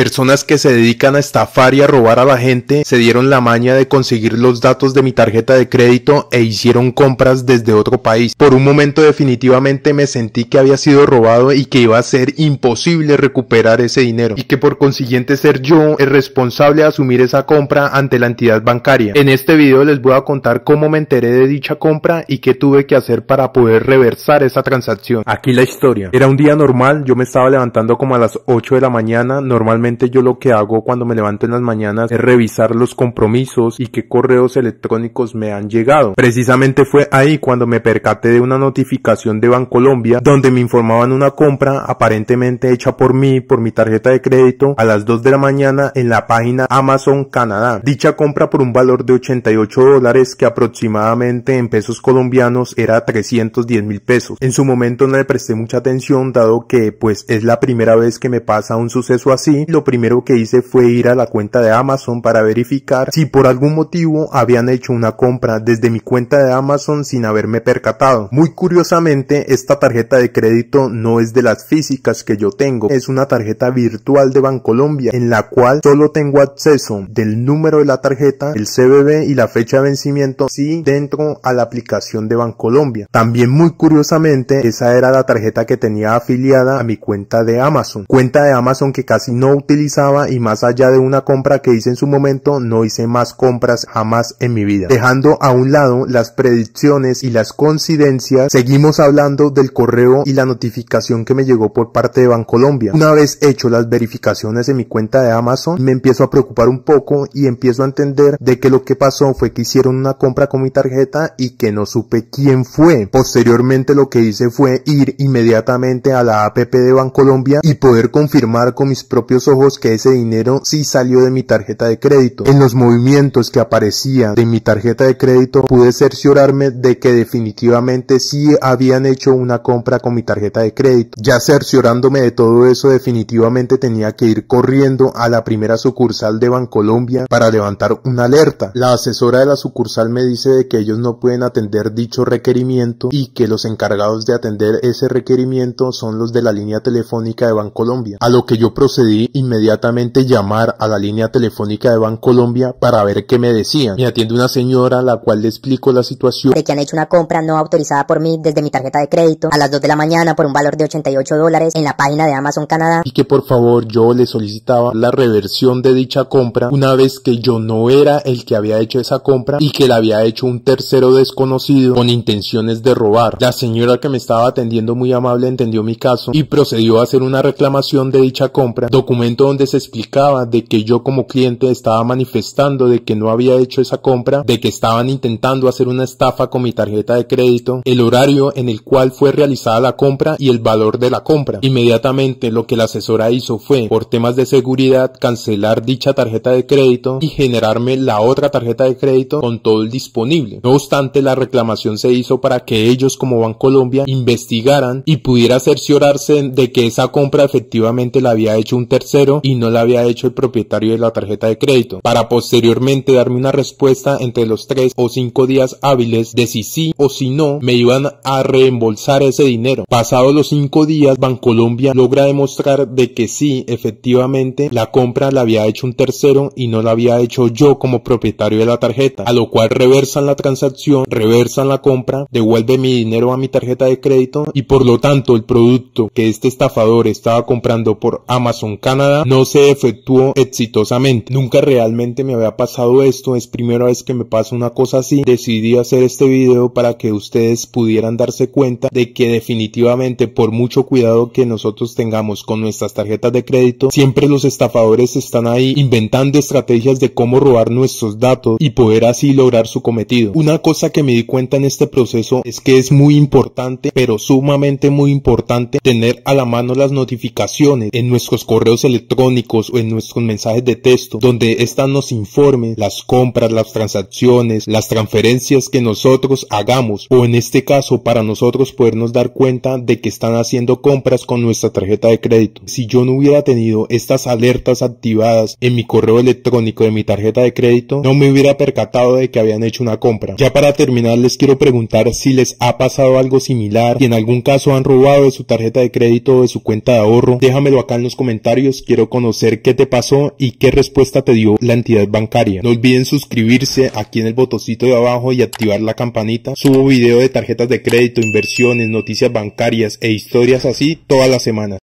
Personas que se dedican a estafar y a robar a la gente se dieron la maña de conseguir los datos de mi tarjeta de crédito e hicieron compras desde otro país. Por un momento definitivamente me sentí que había sido robado y que iba a ser imposible recuperar ese dinero y que por consiguiente ser yo el responsable de asumir esa compra ante la entidad bancaria. En este video les voy a contar cómo me enteré de dicha compra y qué tuve que hacer para poder reversar esa transacción. Aquí la historia. Era un día normal, yo me estaba levantando como a las 8 de la mañana, normalmente yo lo que hago cuando me levanto en las mañanas es revisar los compromisos y qué correos electrónicos me han llegado. Precisamente fue ahí cuando me percaté de una notificación de Bancolombia donde me informaban una compra aparentemente hecha por mí, por mi tarjeta de crédito, a las 2 de la mañana en la página Amazon Canadá. Dicha compra por un valor de 88 dólares que aproximadamente en pesos colombianos era 310 mil pesos. En su momento no le presté mucha atención dado que pues es la primera vez que me pasa un suceso así. Lo primero que hice fue ir a la cuenta de Amazon para verificar si por algún motivo habían hecho una compra desde mi cuenta de Amazon sin haberme percatado. Muy curiosamente, esta tarjeta de crédito no es de las físicas que yo tengo, es una tarjeta virtual de Bancolombia en la cual solo tengo acceso del número de la tarjeta, el CBB y la fecha de vencimiento si dentro a la aplicación de Bancolombia. También muy curiosamente, esa era la tarjeta que tenía afiliada a mi cuenta de Amazon, cuenta de Amazon que casi no utilizaba y más allá de una compra que hice en su momento, no hice más compras jamás en mi vida. Dejando a un lado las predicciones y las coincidencias, seguimos hablando del correo y la notificación que me llegó por parte de Bancolombia. Una vez hecho las verificaciones en mi cuenta de Amazon, me empiezo a preocupar un poco y empiezo a entender de que lo que pasó fue que hicieron una compra con mi tarjeta y que no supe quién fue. Posteriormente lo que hice fue ir inmediatamente a la APP de Bancolombia y poder confirmar con mis propios ojos que ese dinero sí salió de mi tarjeta de crédito. En los movimientos que aparecían de mi tarjeta de crédito pude cerciorarme de que definitivamente sí habían hecho una compra con mi tarjeta de crédito. Ya cerciorándome de todo eso definitivamente tenía que ir corriendo a la primera sucursal de Bancolombia para levantar una alerta. La asesora de la sucursal me dice de que ellos no pueden atender dicho requerimiento y que los encargados de atender ese requerimiento son los de la línea telefónica de Bancolombia. A lo que yo procedí inmediatamente llamar a la línea telefónica de Bancolombia para ver qué me decían. Me atiende una señora la cual le explico la situación. De que han hecho una compra no autorizada por mí desde mi tarjeta de crédito a las 2 de la mañana por un valor de 88 dólares en la página de Amazon Canadá. Y que por favor yo le solicitaba la reversión de dicha compra una vez que yo no era el que había hecho esa compra y que la había hecho un tercero desconocido con intenciones de robar. La señora que me estaba atendiendo muy amable entendió mi caso y procedió a hacer una reclamación de dicha compra, documento donde se explicaba de que yo como cliente estaba manifestando de que no había hecho esa compra, de que estaban intentando hacer una estafa con mi tarjeta de crédito, el horario en el cual fue realizada la compra y el valor de la compra. Inmediatamente lo que la asesora hizo fue, por temas de seguridad, cancelar dicha tarjeta de crédito y generarme la otra tarjeta de crédito con todo el disponible. No obstante, la reclamación se hizo para que ellos como Bancolombia investigaran y pudiera cerciorarse de que esa compra efectivamente la había hecho un tercero y no la había hecho el propietario de la tarjeta de crédito, para posteriormente darme una respuesta entre los 3 o 5 días hábiles de si sí o si no me iban a reembolsar ese dinero. Pasados los 5 días, Bancolombia logra demostrar de que sí, efectivamente, la compra la había hecho un tercero y no la había hecho yo como propietario de la tarjeta, a lo cual reversan la transacción, reversan la compra, devuelve mi dinero a mi tarjeta de crédito y por lo tanto el producto que este estafador estaba comprando por Amazon Canadá no se efectuó exitosamente. Nunca realmente me había pasado esto, es primera vez que me pasa una cosa así. Decidí hacer este video para que ustedes pudieran darse cuenta de que definitivamente por mucho cuidado que nosotros tengamos con nuestras tarjetas de crédito, siempre los estafadores están ahí inventando estrategias de cómo robar nuestros datos y poder así lograr su cometido. Una cosa que me di cuenta en este proceso es que es muy importante, pero sumamente muy importante tener a la mano las notificaciones en nuestros correos electrónicos electrónicos o en nuestros mensajes de texto donde ésta nos informe las compras, las transacciones, las transferencias que nosotros hagamos o en este caso para nosotros podernos dar cuenta de que están haciendo compras con nuestra tarjeta de crédito. Si yo no hubiera tenido estas alertas activadas en mi correo electrónico de mi tarjeta de crédito, no me hubiera percatado de que habían hecho una compra. Ya para terminar les quiero preguntar si les ha pasado algo similar, y en algún caso han robado de su tarjeta de crédito o de su cuenta de ahorro, déjamelo acá en los comentarios Quiero conocer qué te pasó y qué respuesta te dio la entidad bancaria. No olviden suscribirse aquí en el botoncito de abajo y activar la campanita. Subo video de tarjetas de crédito, inversiones, noticias bancarias e historias así todas las semanas.